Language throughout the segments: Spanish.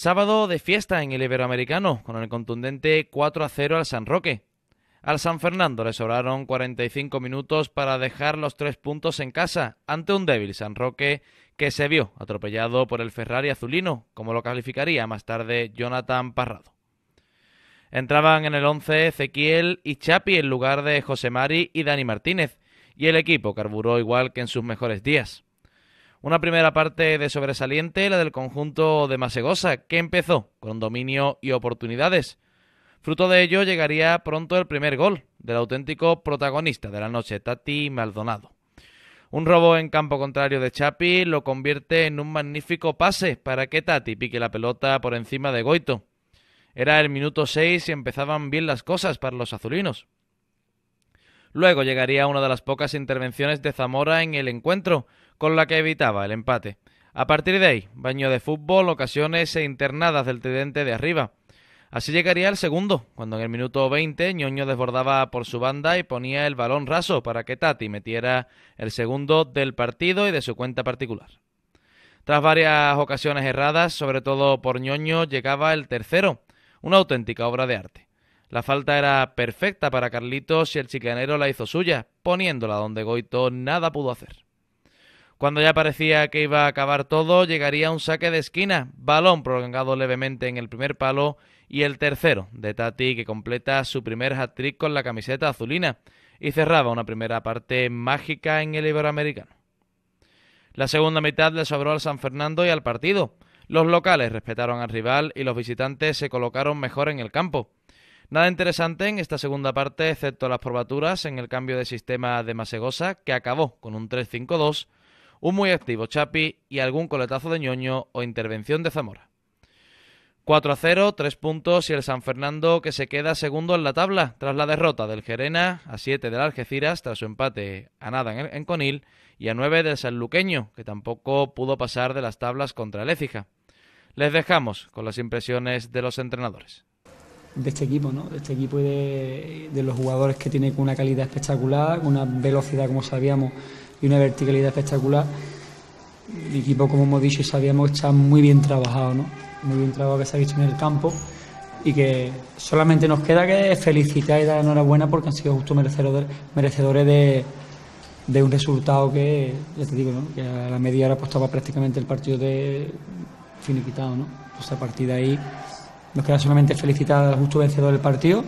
Sábado de fiesta en el Iberoamericano, con el contundente 4 a 0 al San Roque. Al San Fernando le sobraron 45 minutos para dejar los tres puntos en casa, ante un débil San Roque que se vio atropellado por el Ferrari azulino, como lo calificaría más tarde Jonathan Parrado. Entraban en el 11 Ezequiel y Chapi en lugar de José Mari y Dani Martínez, y el equipo carburó igual que en sus mejores días. Una primera parte de sobresaliente, la del conjunto de Masegosa, que empezó con dominio y oportunidades. Fruto de ello llegaría pronto el primer gol del auténtico protagonista de la noche, Tati Maldonado. Un robo en campo contrario de Chapi lo convierte en un magnífico pase para que Tati pique la pelota por encima de Goito. Era el minuto 6 y empezaban bien las cosas para los azulinos. Luego llegaría una de las pocas intervenciones de Zamora en el encuentro, con la que evitaba el empate. A partir de ahí, baño de fútbol, ocasiones e internadas del tridente de arriba. Así llegaría el segundo, cuando en el minuto 20 Ñoño desbordaba por su banda y ponía el balón raso para que Tati metiera el segundo del partido y de su cuenta particular. Tras varias ocasiones erradas, sobre todo por Ñoño, llegaba el tercero, una auténtica obra de arte. La falta era perfecta para Carlitos y el chicanero la hizo suya, poniéndola donde Goito nada pudo hacer. Cuando ya parecía que iba a acabar todo, llegaría un saque de esquina, balón prolongado levemente en el primer palo y el tercero de Tati que completa su primer hat-trick con la camiseta azulina y cerraba una primera parte mágica en el Iberoamericano. La segunda mitad le sobró al San Fernando y al partido. Los locales respetaron al rival y los visitantes se colocaron mejor en el campo. Nada interesante en esta segunda parte, excepto las probaturas en el cambio de sistema de Masegosa, que acabó con un 3-5-2 un muy activo Chapi y algún coletazo de ñoño o intervención de Zamora. 4 a 0, 3 puntos y el San Fernando que se queda segundo en la tabla tras la derrota del Gerena a 7 del Algeciras tras su empate a nada en, Conil y a 9 del Sanluqueño que tampoco pudo pasar de las tablas contra el Écija. Les dejamos con las impresiones de los entrenadores. De este equipo, ¿no? De este equipo y de, los jugadores que tiene una calidad espectacular, una velocidad como sabíamos y una verticalidad espectacular. El equipo, como hemos dicho y sabíamos, está muy bien trabajado, ¿no? muy bien trabajado que se ha visto en el campo y que solamente nos queda que felicitar y dar enhorabuena porque han sido justo merecedores de, de un resultado que, ya te digo, ¿no? que a la media hora apostaba pues, prácticamente el partido de finiquitado. ¿no? Pues a partir de ahí nos queda solamente felicitar al justo vencedor del partido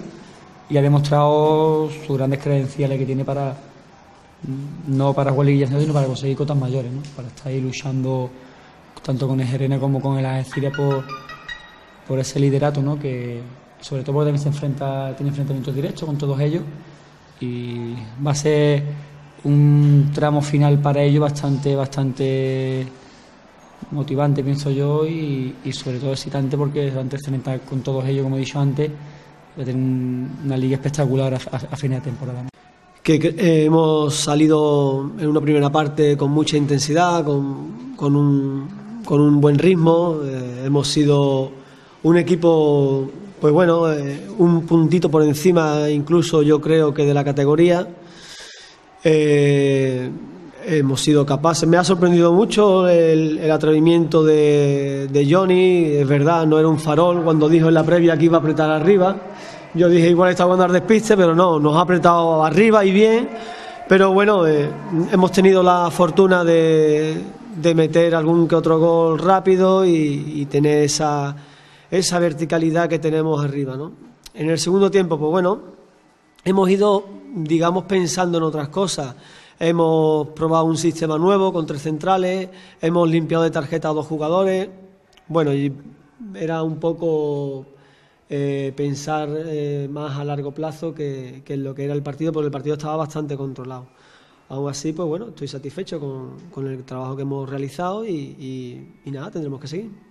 y ha demostrado sus grandes credenciales que tiene para, no para jugar liguillas, sino para conseguir cotas mayores, ¿no? para estar ahí luchando tanto con el Gerena como con el Algeciras por, por ese liderato, ¿no? que sobre todo porque también se enfrenta, tiene enfrentamientos directos con todos ellos y va a ser un tramo final para ellos bastante, bastante motivante, pienso yo, y, sobre todo excitante porque antes de enfrentar con todos ellos, como he dicho antes, va a tener una liga espectacular a, a, de temporada que eh, hemos salido en una primera parte con mucha intensidad, con, un, buen ritmo. Eh, hemos sido un equipo, pues bueno, eh, un puntito por encima, incluso yo creo que de la categoría hemos sido capaces. Me ha sorprendido mucho el, atrevimiento de, Johnny, es verdad, no era un farol cuando dijo en la previa que iba a apretar arriba. Yo dije, igual estaba a andar despiste, pero no, nos ha apretado arriba y bien. Pero bueno, eh, hemos tenido la fortuna de, meter algún que otro gol rápido y, y tener esa, esa verticalidad que tenemos arriba. ¿no? En el segundo tiempo, pues bueno, hemos ido, digamos, pensando en otras cosas hemos probado un sistema nuevo con tres centrales, hemos limpiado de tarjeta a dos jugadores. Bueno, y era un poco eh, pensar eh, más a largo plazo que, en lo que era el partido, porque el partido estaba bastante controlado. Aún así, pues bueno, estoy satisfecho con, el trabajo que hemos realizado y nada, tendremos que seguir.